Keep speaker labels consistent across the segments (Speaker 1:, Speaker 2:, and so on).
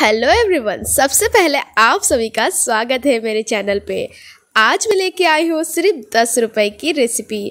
Speaker 1: hello everyone सबसे पहले आप सभी का स्वागत है मेरे चैनल पे आज मैं लेके आई हूँ सिर्फ दस रुपए की रेसिपी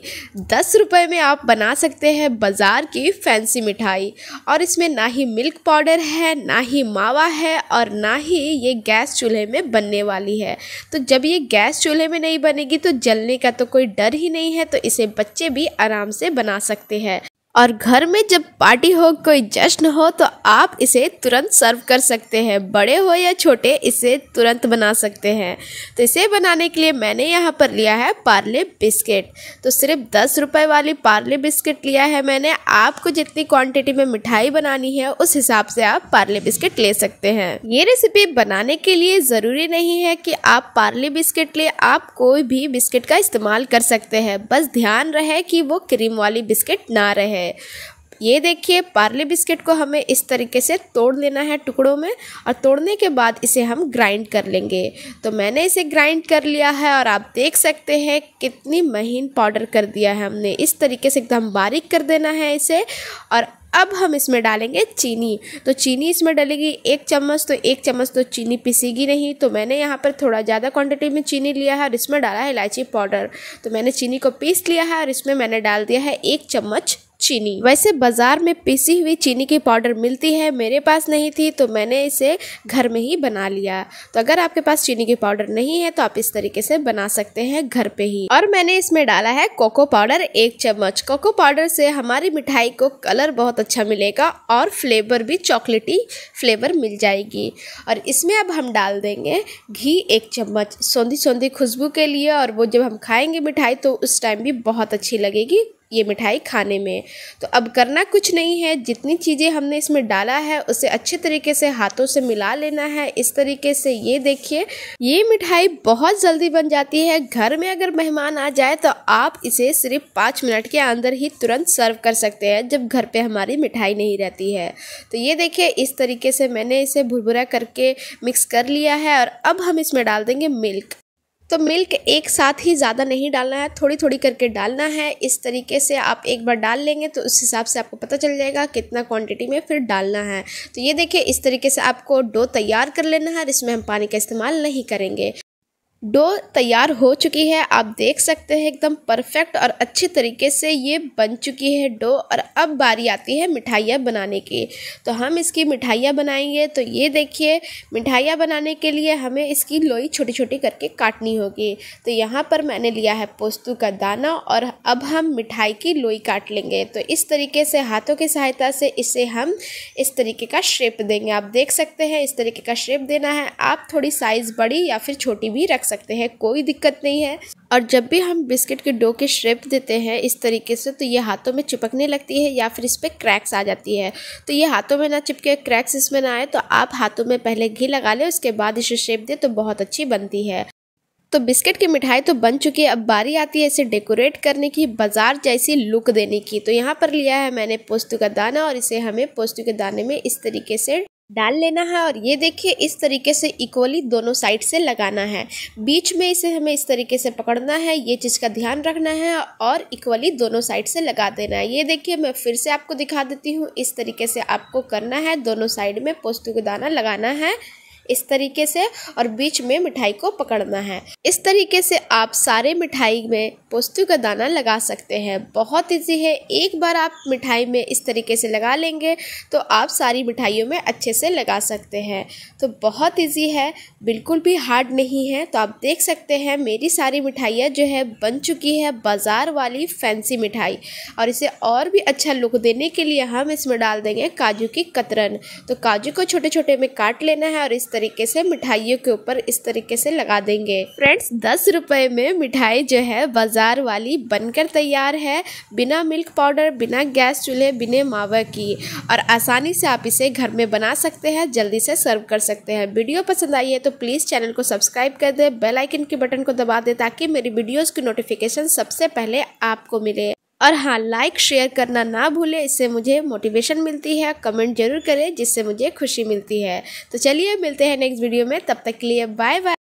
Speaker 1: दस रुपए में आप बना सकते हैं बाज़ार की फैंसी मिठाई और इसमें ना ही मिल्क पाउडर है ना ही मावा है और ना ही ये गैस चूल्हे में बनने वाली है तो जब ये गैस चूल्हे में नहीं बनेगी तो जलने का तो कोई डर ही नहीं है तो इसे बच्चे भी आराम से बना सकते हैं और घर में जब पार्टी हो कोई जश्न हो तो आप इसे तुरंत सर्व कर सकते हैं बड़े हो या छोटे इसे तुरंत बना सकते हैं तो इसे बनाने के लिए मैंने यहाँ पर लिया है पार्ले बिस्किट तो सिर्फ दस रुपए वाली पार्ले बिस्किट लिया है मैंने आपको जितनी क्वांटिटी में मिठाई बनानी है उस हिसाब से आप पार्ले बिस्किट ले सकते हैं ये रेसिपी बनाने के लिए ज़रूरी नहीं है कि आप पार्ले बिस्किट ले आप कोई भी बिस्किट का इस्तेमाल कर सकते हैं बस ध्यान रहे कि वो क्रीम वाली बिस्किट ना रहे है ये देखिए पार्ले बिस्किट को हमें इस तरीके से तोड़ लेना है टुकड़ों में और तोड़ने के बाद इसे हम ग्राइंड कर लेंगे तो मैंने इसे ग्राइंड कर लिया है और आप देख सकते हैं कितनी महीन पाउडर कर दिया है हमने इस तरीके से एकदम बारीक कर देना है इसे और अब हम इसमें डालेंगे चीनी तो चीनी इसमें डलेगी एक चम्मच तो एक चम्मच तो चीनी पिसेगी नहीं तो मैंने यहाँ पर थोड़ा ज़्यादा क्वांटिटी में चीनी लिया है और इसमें डाला है इलायची पाउडर तो मैंने चीनी को पीस लिया है और इसमें मैंने डाल दिया है एक चम्मच चीनी वैसे बाज़ार में पीसी हुई चीनी की पाउडर मिलती है मेरे पास नहीं थी तो मैंने इसे घर में ही बना लिया तो अगर आपके पास चीनी की पाउडर नहीं है तो आप इस तरीके से बना सकते हैं घर पे ही और मैंने इसमें डाला है कोको पाउडर एक चम्मच कोको पाउडर से हमारी मिठाई को कलर बहुत अच्छा मिलेगा और फ्लेवर भी चॉकलेटी फ्लेवर मिल जाएगी और इसमें अब हम डाल देंगे घी एक चम्मच सौंधी सौंधी खुशबू के लिए और वो जब हम खाएंगे मिठाई तो उस टाइम भी बहुत अच्छी लगेगी ये मिठाई खाने में तो अब करना कुछ नहीं है जितनी चीज़ें हमने इसमें डाला है उसे अच्छे तरीके से हाथों से मिला लेना है इस तरीके से ये देखिए ये मिठाई बहुत जल्दी बन जाती है घर में अगर मेहमान आ जाए तो आप इसे सिर्फ पाँच मिनट के अंदर ही तुरंत सर्व कर सकते हैं जब घर पे हमारी मिठाई नहीं रहती है तो ये देखिए इस तरीके से मैंने इसे भुरभुरा करके मिक्स कर लिया है और अब हम इसमें डाल देंगे मिल्क तो मिल्क एक साथ ही ज़्यादा नहीं डालना है थोड़ी थोड़ी करके डालना है इस तरीके से आप एक बार डाल लेंगे तो उस हिसाब से आपको पता चल जाएगा कितना क्वांटिटी में फिर डालना है तो ये देखिए इस तरीके से आपको डो तैयार कर लेना है इसमें हम पानी का इस्तेमाल नहीं करेंगे डो तैयार हो चुकी है आप देख सकते हैं एकदम परफेक्ट और अच्छे तरीके से ये बन चुकी है डो और अब बारी आती है मिठाइयाँ बनाने की तो हम इसकी मिठाइयाँ बनाएंगे तो ये देखिए मिठाइयाँ बनाने के लिए हमें इसकी लोई छोटी छोटी करके काटनी होगी तो यहाँ पर मैंने लिया है पोस्तू का दाना और अब हम मिठाई की लोई काट लेंगे तो इस तरीके से हाथों की सहायता से इसे हम इस तरीके का शेप देंगे आप देख सकते हैं इस तरीके का शेप देना है आप थोड़ी साइज़ बड़ी या फिर छोटी भी रख सकते हैं कोई दिक्कत नहीं है और जब भी हम बिस्किट के डो के श्रेप देते हैं इस तरीके से तो ये हाथों में चिपकने लगती है या फिर इस पर क्रैक्स आ जाती है तो ये हाथों में ना चिपके क्रैक्स इसमें ना आए तो आप हाथों में पहले घी लगा लें उसके बाद इसे शेप दें तो बहुत अच्छी बनती है तो बिस्किट की मिठाई तो बन चुकी है अब बारी आती है इसे डेकोरेट करने की बाजार जैसी लुक देने की तो यहाँ पर लिया है मैंने पोस्तू का दाना और इसे हमें पोस्तू के दाने में इस तरीके से डाल लेना है और ये देखिए इस तरीके से इक्वली दोनों साइड से लगाना है बीच में इसे हमें इस तरीके से पकड़ना है ये चीज़ का ध्यान रखना है और इक्वली दोनों साइड से लगा देना है ये देखिए मैं फिर से आपको दिखा देती हूँ इस तरीके से आपको करना है दोनों साइड में पोस्तू का दाना लगाना है इस तरीके से और बीच में मिठाई को पकड़ना है इस तरीके से आप सारे मिठाई में पोस्तू का दाना लगा सकते हैं बहुत ईजी है एक बार आप मिठाई में इस तरीके से लगा लेंगे तो आप सारी मिठाइयों में अच्छे से लगा सकते हैं तो बहुत ईजी है बिल्कुल भी हार्ड नहीं है तो आप देख सकते हैं मेरी सारी मिठाइयाँ जो है बन चुकी है बाज़ार वाली फैंसी मिठाई और इसे और भी अच्छा लुक देने के लिए हम इसमें डाल देंगे काजू की कतरन तो काजू को छोटे छोटे में काट लेना है और इस तरीके से मिठाइयों के ऊपर इस तरीके से लगा देंगे फ्रेंड्स दस रुपए में मिठाई जो है बाजार वाली बनकर तैयार है बिना मिल्क पाउडर बिना गैस चूल्हे बिना मावा की और आसानी से आप इसे घर में बना सकते हैं जल्दी से सर्व कर सकते हैं वीडियो पसंद आई है तो प्लीज़ चैनल को सब्सक्राइब कर दे बेलाइकन के बटन को दबा दे ताकि मेरी वीडियोज़ की नोटिफिकेशन सबसे पहले आपको मिले और हाँ लाइक शेयर करना ना भूलें इससे मुझे मोटिवेशन मिलती है कमेंट जरूर करें जिससे मुझे खुशी मिलती है तो चलिए मिलते हैं नेक्स्ट वीडियो में तब तक के लिए बाय बाय